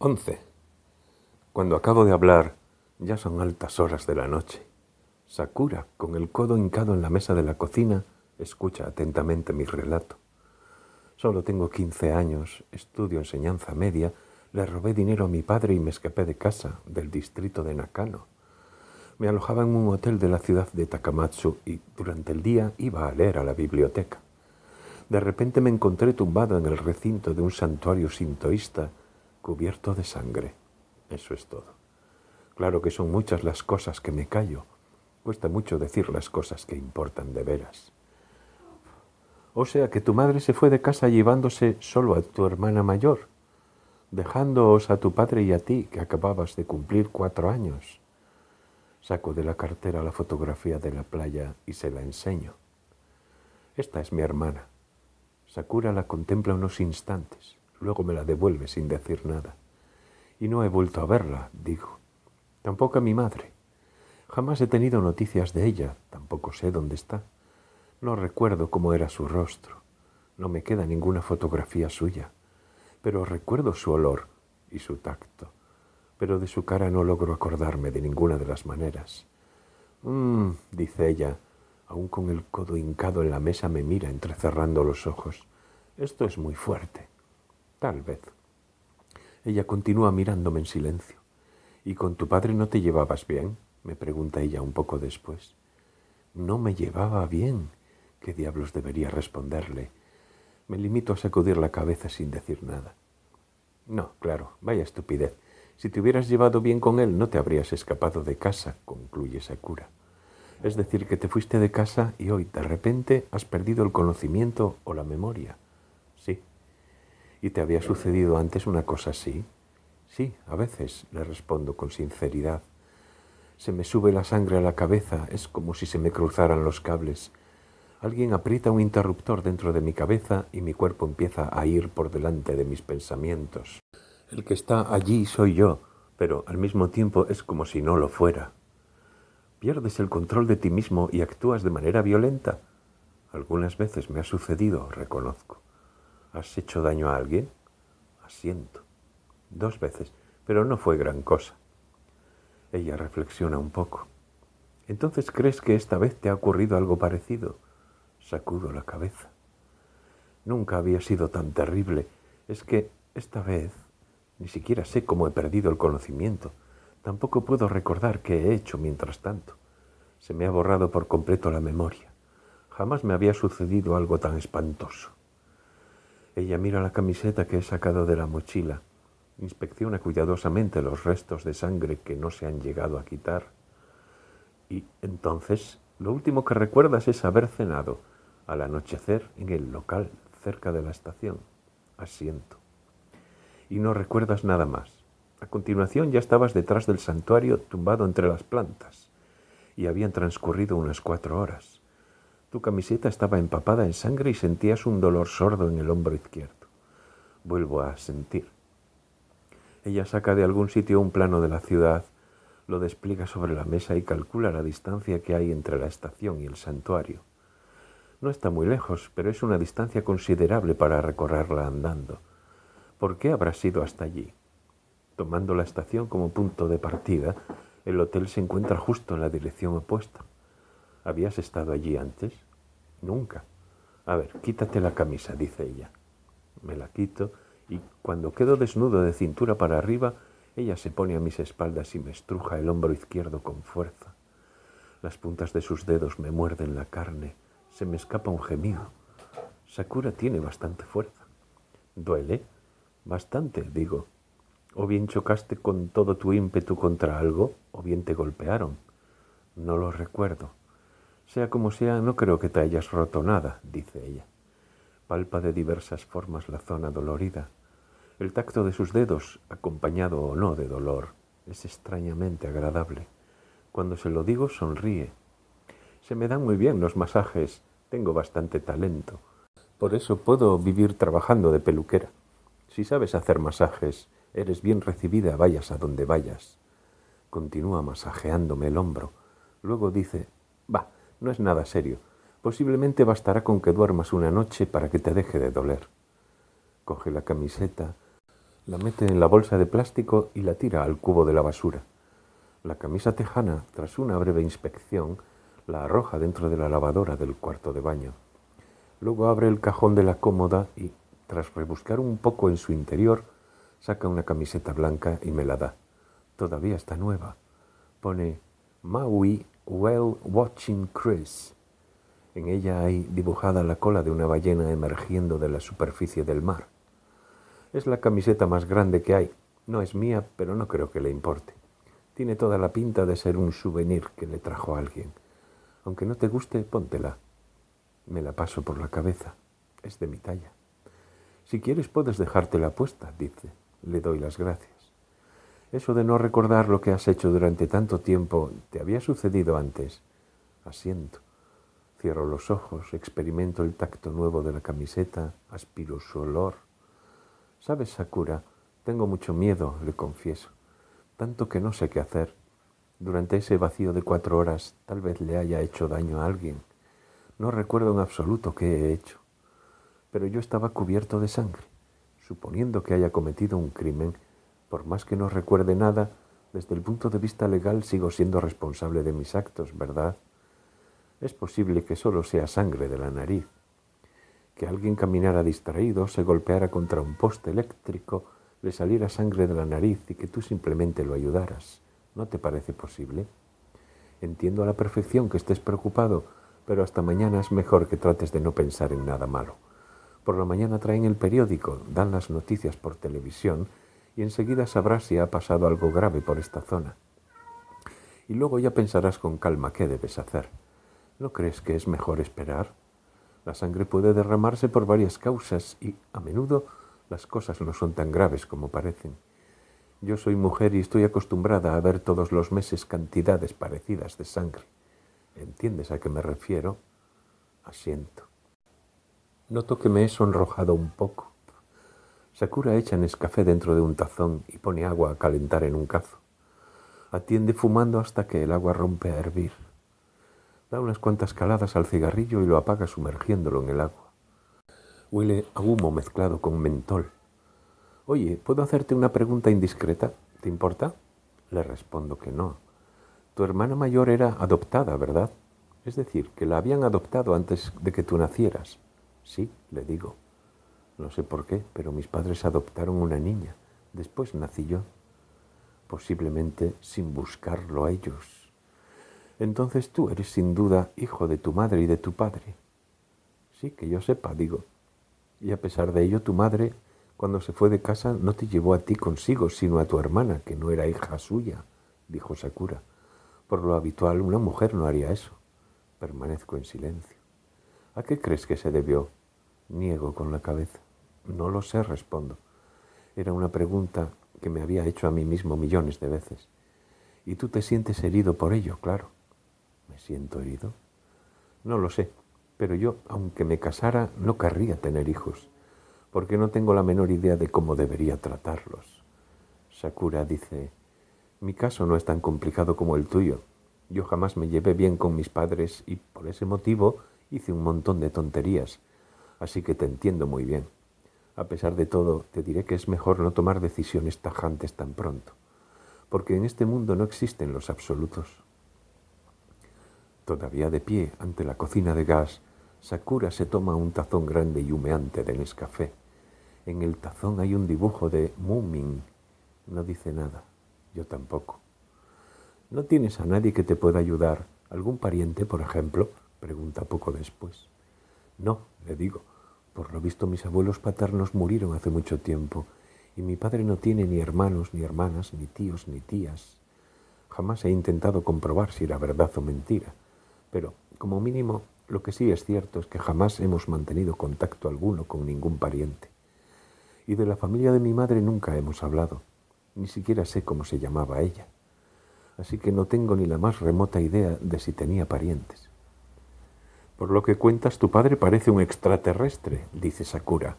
11. Cuando acabo de hablar, ya son altas horas de la noche. Sakura, con el codo hincado en la mesa de la cocina, escucha atentamente mi relato. Solo tengo 15 años, estudio enseñanza media, le robé dinero a mi padre y me escapé de casa, del distrito de Nakano. Me alojaba en un hotel de la ciudad de Takamatsu y durante el día iba a leer a la biblioteca. De repente me encontré tumbado en el recinto de un santuario sintoísta cubierto de sangre. Eso es todo. Claro que son muchas las cosas que me callo. Cuesta mucho decir las cosas que importan de veras. O sea que tu madre se fue de casa llevándose solo a tu hermana mayor, dejándoos a tu padre y a ti, que acababas de cumplir cuatro años. Saco de la cartera la fotografía de la playa y se la enseño. Esta es mi hermana. Sakura la contempla unos instantes. Luego me la devuelve sin decir nada. Y no he vuelto a verla, digo. Tampoco a mi madre. Jamás he tenido noticias de ella, tampoco sé dónde está. No recuerdo cómo era su rostro. No me queda ninguna fotografía suya. Pero recuerdo su olor y su tacto. Pero de su cara no logro acordarme de ninguna de las maneras. Mmm, dice ella, aún con el codo hincado en la mesa me mira entrecerrando los ojos. Esto es muy fuerte. Tal vez. Ella continúa mirándome en silencio. ¿Y con tu padre no te llevabas bien? me pregunta ella un poco después. No me llevaba bien. ¿Qué diablos debería responderle? Me limito a sacudir la cabeza sin decir nada. No, claro, vaya estupidez. Si te hubieras llevado bien con él, no te habrías escapado de casa, concluye cura Es decir, que te fuiste de casa y hoy, de repente, has perdido el conocimiento o la memoria. Sí, ¿Y te había sucedido antes una cosa así? Sí, a veces, le respondo con sinceridad. Se me sube la sangre a la cabeza, es como si se me cruzaran los cables. Alguien aprieta un interruptor dentro de mi cabeza y mi cuerpo empieza a ir por delante de mis pensamientos. El que está allí soy yo, pero al mismo tiempo es como si no lo fuera. Pierdes el control de ti mismo y actúas de manera violenta. Algunas veces me ha sucedido, reconozco. ¿Has hecho daño a alguien? Asiento. Dos veces, pero no fue gran cosa. Ella reflexiona un poco. ¿Entonces crees que esta vez te ha ocurrido algo parecido? Sacudo la cabeza. Nunca había sido tan terrible. Es que esta vez ni siquiera sé cómo he perdido el conocimiento. Tampoco puedo recordar qué he hecho mientras tanto. Se me ha borrado por completo la memoria. Jamás me había sucedido algo tan espantoso. Ella mira la camiseta que he sacado de la mochila, inspecciona cuidadosamente los restos de sangre que no se han llegado a quitar. Y entonces lo último que recuerdas es haber cenado al anochecer en el local cerca de la estación. Asiento. Y no recuerdas nada más. A continuación ya estabas detrás del santuario tumbado entre las plantas, y habían transcurrido unas cuatro horas. Tu camiseta estaba empapada en sangre y sentías un dolor sordo en el hombro izquierdo. Vuelvo a sentir. Ella saca de algún sitio un plano de la ciudad, lo despliega sobre la mesa y calcula la distancia que hay entre la estación y el santuario. No está muy lejos, pero es una distancia considerable para recorrerla andando. ¿Por qué habrá sido hasta allí? Tomando la estación como punto de partida, el hotel se encuentra justo en la dirección opuesta. ¿Habías estado allí antes? Nunca. A ver, quítate la camisa, dice ella. Me la quito y cuando quedo desnudo de cintura para arriba, ella se pone a mis espaldas y me estruja el hombro izquierdo con fuerza. Las puntas de sus dedos me muerden la carne. Se me escapa un gemido. Sakura tiene bastante fuerza. ¿Duele? Bastante, digo. O bien chocaste con todo tu ímpetu contra algo, o bien te golpearon. No lo recuerdo. Sea como sea, no creo que te hayas roto nada, dice ella. Palpa de diversas formas la zona dolorida. El tacto de sus dedos, acompañado o no de dolor, es extrañamente agradable. Cuando se lo digo, sonríe. Se me dan muy bien los masajes, tengo bastante talento. Por eso puedo vivir trabajando de peluquera. Si sabes hacer masajes, eres bien recibida, vayas a donde vayas. Continúa masajeándome el hombro. Luego dice, no es nada serio. Posiblemente bastará con que duermas una noche para que te deje de doler. Coge la camiseta, la mete en la bolsa de plástico y la tira al cubo de la basura. La camisa tejana, tras una breve inspección, la arroja dentro de la lavadora del cuarto de baño. Luego abre el cajón de la cómoda y, tras rebuscar un poco en su interior, saca una camiseta blanca y me la da. Todavía está nueva. Pone Maui Well Watching Chris. En ella hay dibujada la cola de una ballena emergiendo de la superficie del mar. Es la camiseta más grande que hay. No es mía, pero no creo que le importe. Tiene toda la pinta de ser un souvenir que le trajo a alguien. Aunque no te guste, póntela. Me la paso por la cabeza. Es de mi talla. Si quieres puedes dejártela puesta, dice. Le doy las gracias. Eso de no recordar lo que has hecho durante tanto tiempo te había sucedido antes. Asiento. Cierro los ojos, experimento el tacto nuevo de la camiseta, aspiro su olor. ¿Sabes, Sakura? Tengo mucho miedo, le confieso. Tanto que no sé qué hacer. Durante ese vacío de cuatro horas tal vez le haya hecho daño a alguien. No recuerdo en absoluto qué he hecho. Pero yo estaba cubierto de sangre. Suponiendo que haya cometido un crimen, por más que no recuerde nada, desde el punto de vista legal sigo siendo responsable de mis actos, ¿verdad? Es posible que solo sea sangre de la nariz, que alguien caminara distraído, se golpeara contra un poste eléctrico, le saliera sangre de la nariz y que tú simplemente lo ayudaras. ¿No te parece posible? Entiendo a la perfección que estés preocupado, pero hasta mañana es mejor que trates de no pensar en nada malo. Por la mañana traen el periódico, dan las noticias por televisión, y enseguida sabrás si ha pasado algo grave por esta zona. Y luego ya pensarás con calma qué debes hacer. ¿No crees que es mejor esperar? La sangre puede derramarse por varias causas y, a menudo, las cosas no son tan graves como parecen. Yo soy mujer y estoy acostumbrada a ver todos los meses cantidades parecidas de sangre. ¿Entiendes a qué me refiero? Asiento. Noto que me he sonrojado un poco. Sakura echa en café dentro de un tazón y pone agua a calentar en un cazo. Atiende fumando hasta que el agua rompe a hervir. Da unas cuantas caladas al cigarrillo y lo apaga sumergiéndolo en el agua. Huele a humo mezclado con mentol. Oye, ¿puedo hacerte una pregunta indiscreta? ¿Te importa? Le respondo que no. Tu hermana mayor era adoptada, ¿verdad? Es decir, que la habían adoptado antes de que tú nacieras. Sí, le digo. No sé por qué, pero mis padres adoptaron una niña. Después nací yo, posiblemente sin buscarlo a ellos. Entonces tú eres sin duda hijo de tu madre y de tu padre. Sí, que yo sepa, digo. Y a pesar de ello, tu madre, cuando se fue de casa, no te llevó a ti consigo, sino a tu hermana, que no era hija suya, dijo Sakura. Por lo habitual, una mujer no haría eso. Permanezco en silencio. ¿A qué crees que se debió? Niego con la cabeza. No lo sé, respondo. Era una pregunta que me había hecho a mí mismo millones de veces. Y tú te sientes herido por ello, claro. ¿Me siento herido? No lo sé, pero yo, aunque me casara, no querría tener hijos, porque no tengo la menor idea de cómo debería tratarlos. Sakura dice, mi caso no es tan complicado como el tuyo. Yo jamás me llevé bien con mis padres y por ese motivo hice un montón de tonterías, así que te entiendo muy bien. A pesar de todo, te diré que es mejor no tomar decisiones tajantes tan pronto, porque en este mundo no existen los absolutos. Todavía de pie ante la cocina de gas, Sakura se toma un tazón grande y humeante de Nescafé. En el tazón hay un dibujo de Moomin. No dice nada, yo tampoco. ¿No tienes a nadie que te pueda ayudar? ¿Algún pariente, por ejemplo? Pregunta poco después. No, le digo, por lo visto mis abuelos paternos murieron hace mucho tiempo y mi padre no tiene ni hermanos, ni hermanas, ni tíos, ni tías. Jamás he intentado comprobar si era verdad o mentira, pero como mínimo lo que sí es cierto es que jamás hemos mantenido contacto alguno con ningún pariente. Y de la familia de mi madre nunca hemos hablado, ni siquiera sé cómo se llamaba ella, así que no tengo ni la más remota idea de si tenía parientes. Por lo que cuentas, tu padre parece un extraterrestre, dice Sakura.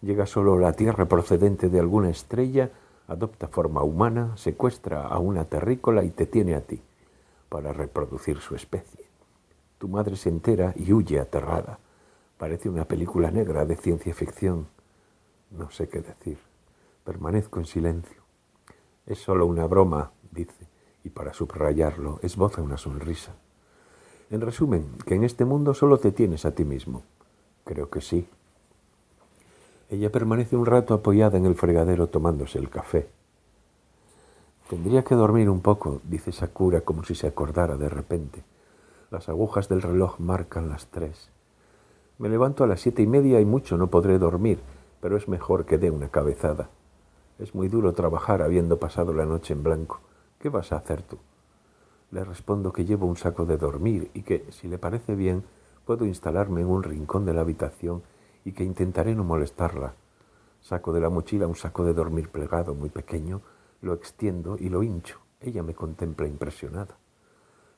Llega solo a la Tierra procedente de alguna estrella, adopta forma humana, secuestra a una terrícola y te tiene a ti, para reproducir su especie. Tu madre se entera y huye aterrada. Parece una película negra de ciencia ficción. No sé qué decir. Permanezco en silencio. Es solo una broma, dice, y para subrayarlo esboza una sonrisa. En resumen, que en este mundo solo te tienes a ti mismo. Creo que sí. Ella permanece un rato apoyada en el fregadero tomándose el café. Tendría que dormir un poco, dice Sakura como si se acordara de repente. Las agujas del reloj marcan las tres. Me levanto a las siete y media y mucho no podré dormir, pero es mejor que dé una cabezada. Es muy duro trabajar habiendo pasado la noche en blanco. ¿Qué vas a hacer tú? Le respondo que llevo un saco de dormir y que, si le parece bien, puedo instalarme en un rincón de la habitación y que intentaré no molestarla. Saco de la mochila un saco de dormir plegado muy pequeño, lo extiendo y lo hincho. Ella me contempla impresionada.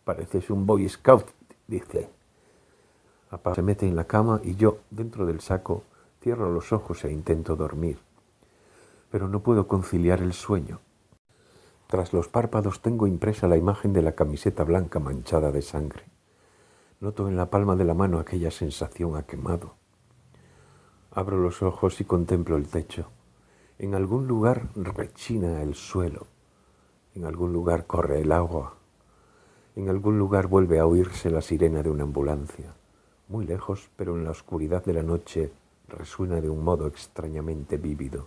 Pareces un boy scout, dice. se mete en la cama y yo, dentro del saco, cierro los ojos e intento dormir. Pero no puedo conciliar el sueño. Tras los párpados tengo impresa la imagen de la camiseta blanca manchada de sangre. Noto en la palma de la mano aquella sensación a quemado. Abro los ojos y contemplo el techo. En algún lugar rechina el suelo. En algún lugar corre el agua. En algún lugar vuelve a oírse la sirena de una ambulancia. Muy lejos, pero en la oscuridad de la noche resuena de un modo extrañamente vívido.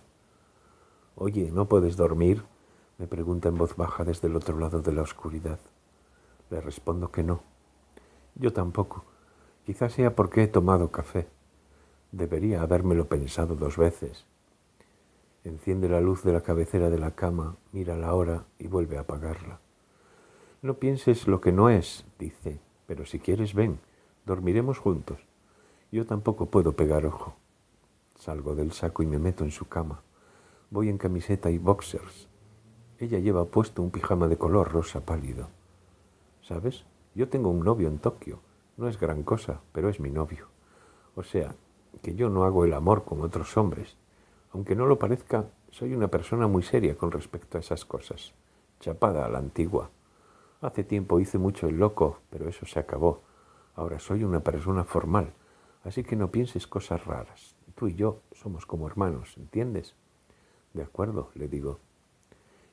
Oye, ¿no puedes dormir? Me pregunta en voz baja desde el otro lado de la oscuridad. Le respondo que no. Yo tampoco. Quizás sea porque he tomado café. Debería habérmelo pensado dos veces. Enciende la luz de la cabecera de la cama, mira la hora y vuelve a apagarla. No pienses lo que no es, dice, pero si quieres ven, dormiremos juntos. Yo tampoco puedo pegar ojo. Salgo del saco y me meto en su cama. Voy en camiseta y boxers, ella lleva puesto un pijama de color rosa pálido. ¿Sabes? Yo tengo un novio en Tokio. No es gran cosa, pero es mi novio. O sea, que yo no hago el amor con otros hombres. Aunque no lo parezca, soy una persona muy seria con respecto a esas cosas. Chapada a la antigua. Hace tiempo hice mucho el loco, pero eso se acabó. Ahora soy una persona formal, así que no pienses cosas raras. Tú y yo somos como hermanos, ¿entiendes? De acuerdo, le digo.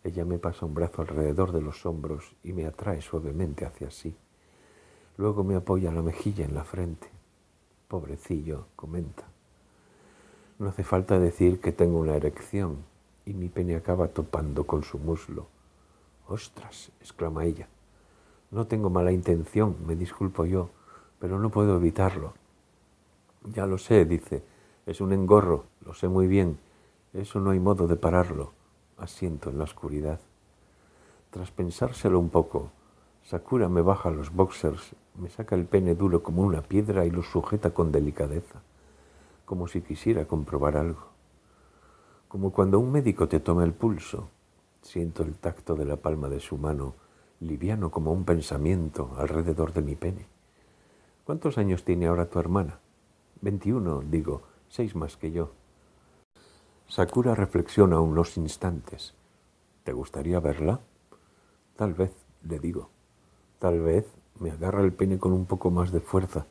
Ella me pasa un brazo alrededor de los hombros y me atrae suavemente hacia sí. Luego me apoya la mejilla en la frente. Pobrecillo, comenta. No hace falta decir que tengo una erección y mi pene acaba topando con su muslo. Ostras, exclama ella. No tengo mala intención, me disculpo yo, pero no puedo evitarlo. Ya lo sé, dice. Es un engorro, lo sé muy bien. Eso no hay modo de pararlo asiento en la oscuridad. Tras pensárselo un poco, Sakura me baja los boxers, me saca el pene duro como una piedra y lo sujeta con delicadeza, como si quisiera comprobar algo. Como cuando un médico te toma el pulso, siento el tacto de la palma de su mano, liviano como un pensamiento alrededor de mi pene. ¿Cuántos años tiene ahora tu hermana? Veintiuno, digo, seis más que yo. Sakura reflexiona unos instantes. ¿Te gustaría verla? Tal vez, le digo. Tal vez me agarra el pene con un poco más de fuerza.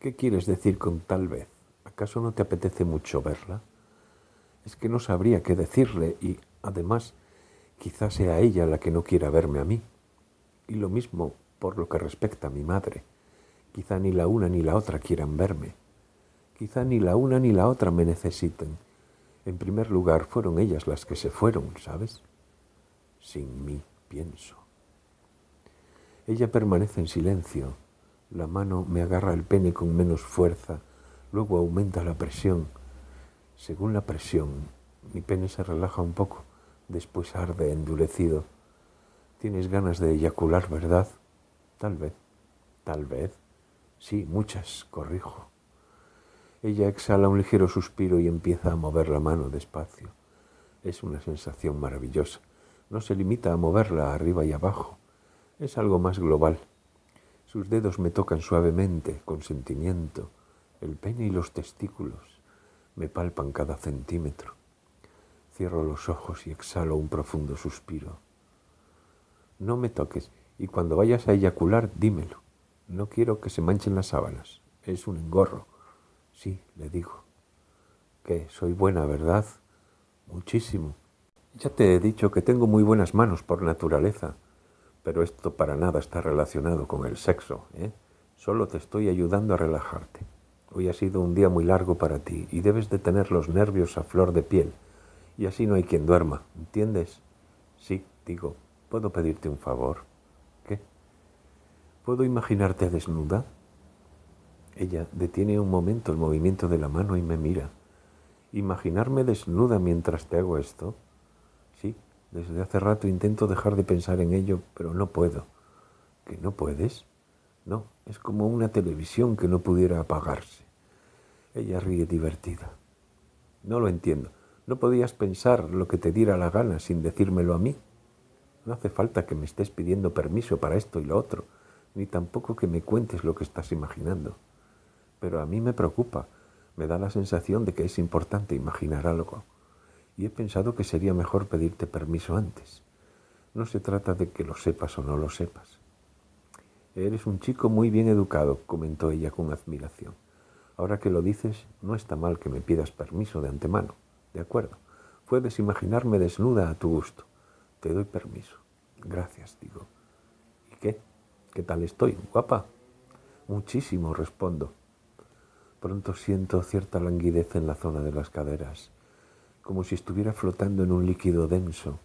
¿Qué quieres decir con tal vez? ¿Acaso no te apetece mucho verla? Es que no sabría qué decirle y, además, quizá sea ella la que no quiera verme a mí. Y lo mismo por lo que respecta a mi madre. Quizá ni la una ni la otra quieran verme. Quizá ni la una ni la otra me necesiten en primer lugar, fueron ellas las que se fueron, ¿sabes? Sin mí, pienso. Ella permanece en silencio. La mano me agarra el pene con menos fuerza. Luego aumenta la presión. Según la presión, mi pene se relaja un poco. Después arde endurecido. Tienes ganas de eyacular, ¿verdad? Tal vez. Tal vez. Sí, muchas, corrijo. Ella exhala un ligero suspiro y empieza a mover la mano despacio. Es una sensación maravillosa. No se limita a moverla arriba y abajo. Es algo más global. Sus dedos me tocan suavemente, con sentimiento, el pene y los testículos. Me palpan cada centímetro. Cierro los ojos y exhalo un profundo suspiro. No me toques y cuando vayas a eyacular dímelo. No quiero que se manchen las sábanas. Es un engorro. Sí, le digo. que soy buena, ¿verdad? Muchísimo. Ya te he dicho que tengo muy buenas manos por naturaleza, pero esto para nada está relacionado con el sexo, ¿eh? Solo te estoy ayudando a relajarte. Hoy ha sido un día muy largo para ti y debes de tener los nervios a flor de piel. Y así no hay quien duerma, ¿entiendes? Sí, digo, ¿puedo pedirte un favor? ¿Qué? ¿Puedo imaginarte desnuda? Ella detiene un momento el movimiento de la mano y me mira. ¿Imaginarme desnuda mientras te hago esto? Sí, desde hace rato intento dejar de pensar en ello, pero no puedo. ¿Que no puedes? No, es como una televisión que no pudiera apagarse. Ella ríe divertida. No lo entiendo. No podías pensar lo que te diera la gana sin decírmelo a mí. No hace falta que me estés pidiendo permiso para esto y lo otro, ni tampoco que me cuentes lo que estás imaginando pero a mí me preocupa. Me da la sensación de que es importante imaginar algo. Y he pensado que sería mejor pedirte permiso antes. No se trata de que lo sepas o no lo sepas. Eres un chico muy bien educado, comentó ella con admiración. Ahora que lo dices, no está mal que me pidas permiso de antemano. De acuerdo. Puedes imaginarme desnuda a tu gusto. Te doy permiso. Gracias, digo. ¿Y qué? ¿Qué tal estoy? ¿Guapa? Muchísimo, respondo. Pronto siento cierta languidez en la zona de las caderas, como si estuviera flotando en un líquido denso.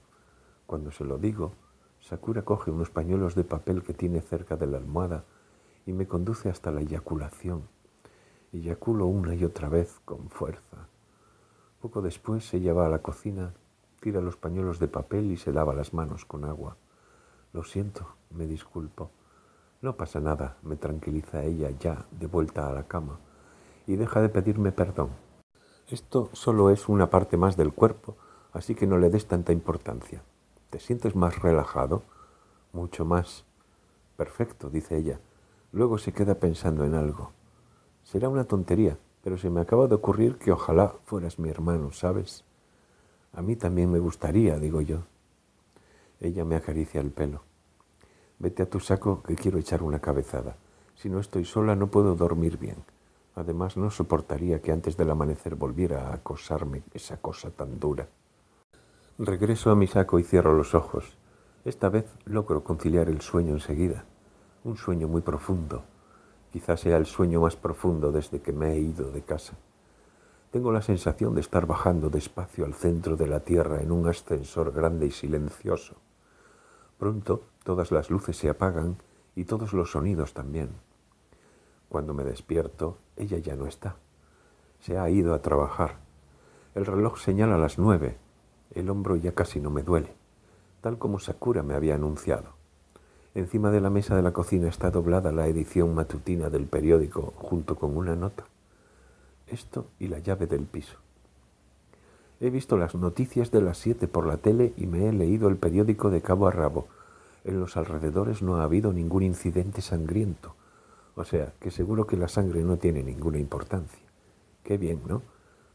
Cuando se lo digo, Sakura coge unos pañuelos de papel que tiene cerca de la almohada y me conduce hasta la eyaculación. Eyaculo una y otra vez con fuerza. Poco después se lleva a la cocina, tira los pañuelos de papel y se lava las manos con agua. Lo siento, me disculpo. No pasa nada, me tranquiliza ella ya, de vuelta a la cama y deja de pedirme perdón. Esto solo es una parte más del cuerpo, así que no le des tanta importancia. ¿Te sientes más relajado? Mucho más. Perfecto, dice ella. Luego se queda pensando en algo. Será una tontería, pero se me acaba de ocurrir que ojalá fueras mi hermano, ¿sabes? A mí también me gustaría, digo yo. Ella me acaricia el pelo. Vete a tu saco que quiero echar una cabezada. Si no estoy sola no puedo dormir bien. Además, no soportaría que antes del amanecer volviera a acosarme esa cosa tan dura. Regreso a mi saco y cierro los ojos. Esta vez logro conciliar el sueño enseguida. Un sueño muy profundo. Quizás sea el sueño más profundo desde que me he ido de casa. Tengo la sensación de estar bajando despacio al centro de la Tierra en un ascensor grande y silencioso. Pronto todas las luces se apagan y todos los sonidos también. Cuando me despierto, ella ya no está. Se ha ido a trabajar. El reloj señala las nueve. El hombro ya casi no me duele, tal como Sakura me había anunciado. Encima de la mesa de la cocina está doblada la edición matutina del periódico junto con una nota. Esto y la llave del piso. He visto las noticias de las siete por la tele y me he leído el periódico de cabo a rabo. En los alrededores no ha habido ningún incidente sangriento. O sea, que seguro que la sangre no tiene ninguna importancia. Qué bien, ¿no?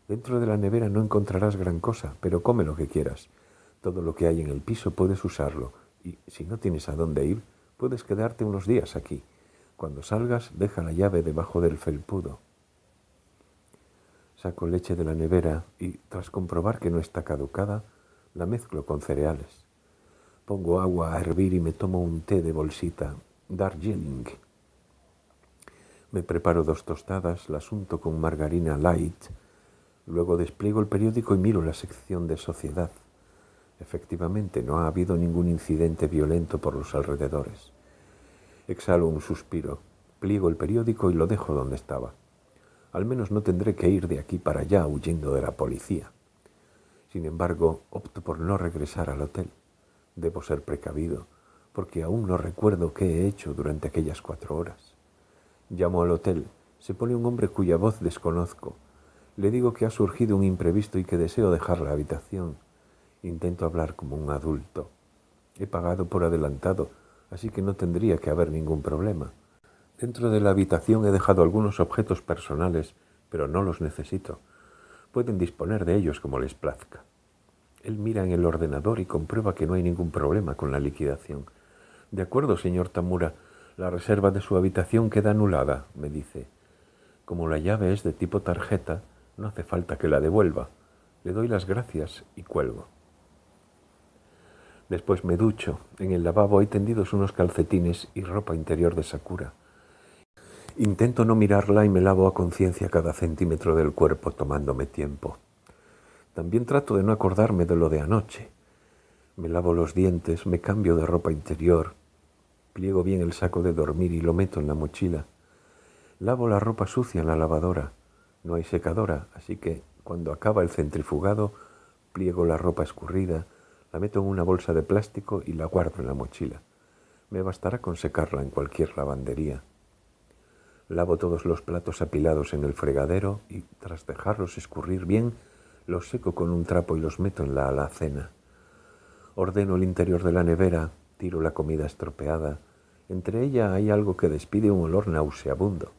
Dentro de la nevera no encontrarás gran cosa, pero come lo que quieras. Todo lo que hay en el piso puedes usarlo, y si no tienes a dónde ir, puedes quedarte unos días aquí. Cuando salgas, deja la llave debajo del felpudo. Saco leche de la nevera y, tras comprobar que no está caducada, la mezclo con cereales. Pongo agua a hervir y me tomo un té de bolsita, Darjeeling. Me preparo dos tostadas, las unto con margarina light, luego despliego el periódico y miro la sección de sociedad. Efectivamente, no ha habido ningún incidente violento por los alrededores. Exhalo un suspiro, pliego el periódico y lo dejo donde estaba. Al menos no tendré que ir de aquí para allá huyendo de la policía. Sin embargo, opto por no regresar al hotel. Debo ser precavido, porque aún no recuerdo qué he hecho durante aquellas cuatro horas. Llamo al hotel. Se pone un hombre cuya voz desconozco. Le digo que ha surgido un imprevisto y que deseo dejar la habitación. Intento hablar como un adulto. He pagado por adelantado, así que no tendría que haber ningún problema. Dentro de la habitación he dejado algunos objetos personales, pero no los necesito. Pueden disponer de ellos como les plazca. Él mira en el ordenador y comprueba que no hay ningún problema con la liquidación. De acuerdo, señor Tamura, la reserva de su habitación queda anulada, me dice. Como la llave es de tipo tarjeta, no hace falta que la devuelva. Le doy las gracias y cuelgo. Después me ducho. En el lavabo hay tendidos unos calcetines y ropa interior de Sakura. Intento no mirarla y me lavo a conciencia cada centímetro del cuerpo tomándome tiempo. También trato de no acordarme de lo de anoche. Me lavo los dientes, me cambio de ropa interior, Pliego bien el saco de dormir y lo meto en la mochila. Lavo la ropa sucia en la lavadora. No hay secadora, así que cuando acaba el centrifugado, pliego la ropa escurrida, la meto en una bolsa de plástico y la guardo en la mochila. Me bastará con secarla en cualquier lavandería. Lavo todos los platos apilados en el fregadero y, tras dejarlos escurrir bien, los seco con un trapo y los meto en la alacena. Ordeno el interior de la nevera, tiro la comida estropeada. Entre ella hay algo que despide un olor nauseabundo.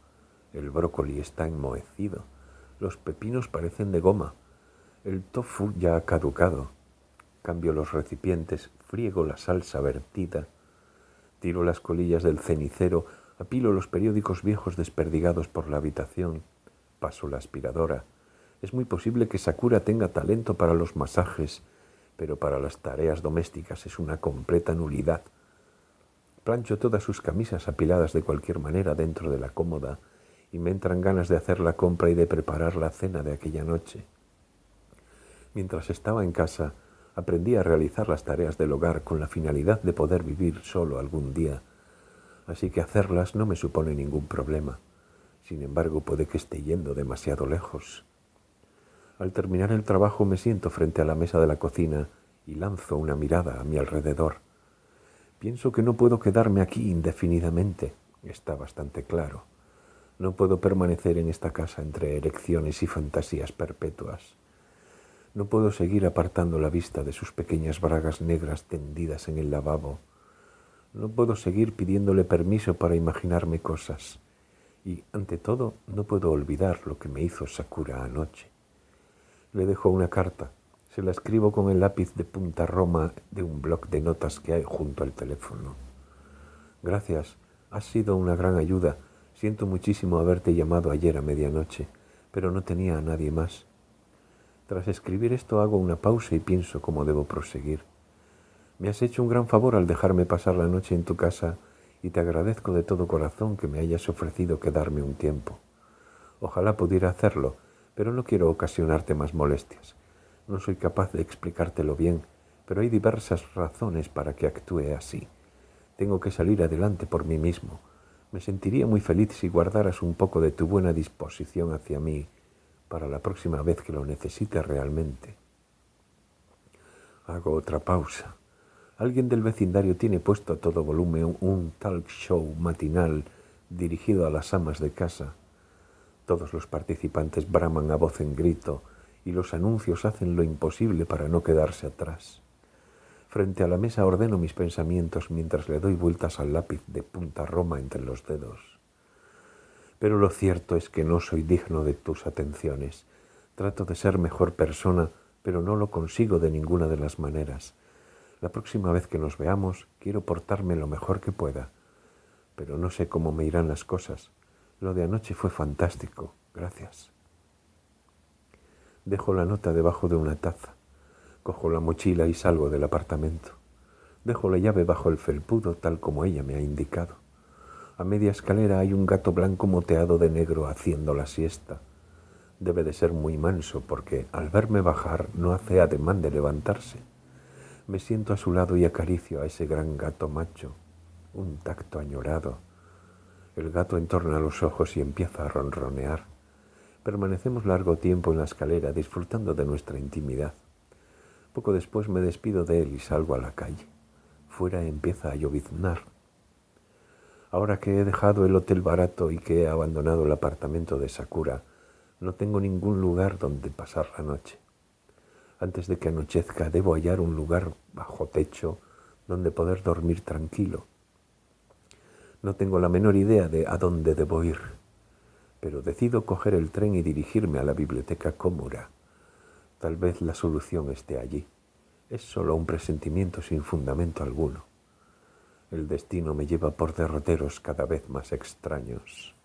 El brócoli está enmohecido. Los pepinos parecen de goma. El tofu ya ha caducado. Cambio los recipientes, friego la salsa vertida. Tiro las colillas del cenicero, apilo los periódicos viejos desperdigados por la habitación. Paso la aspiradora. Es muy posible que Sakura tenga talento para los masajes pero para las tareas domésticas es una completa nulidad. Plancho todas sus camisas apiladas de cualquier manera dentro de la cómoda y me entran ganas de hacer la compra y de preparar la cena de aquella noche. Mientras estaba en casa, aprendí a realizar las tareas del hogar con la finalidad de poder vivir solo algún día, así que hacerlas no me supone ningún problema. Sin embargo, puede que esté yendo demasiado lejos. Al terminar el trabajo me siento frente a la mesa de la cocina y lanzo una mirada a mi alrededor. Pienso que no puedo quedarme aquí indefinidamente, está bastante claro. No puedo permanecer en esta casa entre erecciones y fantasías perpetuas. No puedo seguir apartando la vista de sus pequeñas bragas negras tendidas en el lavabo. No puedo seguir pidiéndole permiso para imaginarme cosas. Y, ante todo, no puedo olvidar lo que me hizo Sakura anoche le dejo una carta. Se la escribo con el lápiz de punta roma de un bloc de notas que hay junto al teléfono. Gracias, has sido una gran ayuda. Siento muchísimo haberte llamado ayer a medianoche, pero no tenía a nadie más. Tras escribir esto hago una pausa y pienso cómo debo proseguir. Me has hecho un gran favor al dejarme pasar la noche en tu casa y te agradezco de todo corazón que me hayas ofrecido quedarme un tiempo. Ojalá pudiera hacerlo, pero no quiero ocasionarte más molestias. No soy capaz de explicártelo bien, pero hay diversas razones para que actúe así. Tengo que salir adelante por mí mismo. Me sentiría muy feliz si guardaras un poco de tu buena disposición hacia mí para la próxima vez que lo necesite realmente. Hago otra pausa. Alguien del vecindario tiene puesto a todo volumen un talk show matinal dirigido a las amas de casa todos los participantes braman a voz en grito y los anuncios hacen lo imposible para no quedarse atrás. Frente a la mesa ordeno mis pensamientos mientras le doy vueltas al lápiz de punta roma entre los dedos. Pero lo cierto es que no soy digno de tus atenciones. Trato de ser mejor persona, pero no lo consigo de ninguna de las maneras. La próxima vez que nos veamos, quiero portarme lo mejor que pueda. Pero no sé cómo me irán las cosas, lo de anoche fue fantástico, gracias. Dejo la nota debajo de una taza. Cojo la mochila y salgo del apartamento. Dejo la llave bajo el felpudo tal como ella me ha indicado. A media escalera hay un gato blanco moteado de negro haciendo la siesta. Debe de ser muy manso porque al verme bajar no hace ademán de levantarse. Me siento a su lado y acaricio a ese gran gato macho. Un tacto añorado el gato entorna los ojos y empieza a ronronear. Permanecemos largo tiempo en la escalera disfrutando de nuestra intimidad. Poco después me despido de él y salgo a la calle. Fuera empieza a lloviznar. Ahora que he dejado el hotel barato y que he abandonado el apartamento de Sakura, no tengo ningún lugar donde pasar la noche. Antes de que anochezca debo hallar un lugar bajo techo donde poder dormir tranquilo no tengo la menor idea de a dónde debo ir, pero decido coger el tren y dirigirme a la biblioteca Cómura. Tal vez la solución esté allí. Es solo un presentimiento sin fundamento alguno. El destino me lleva por derroteros cada vez más extraños.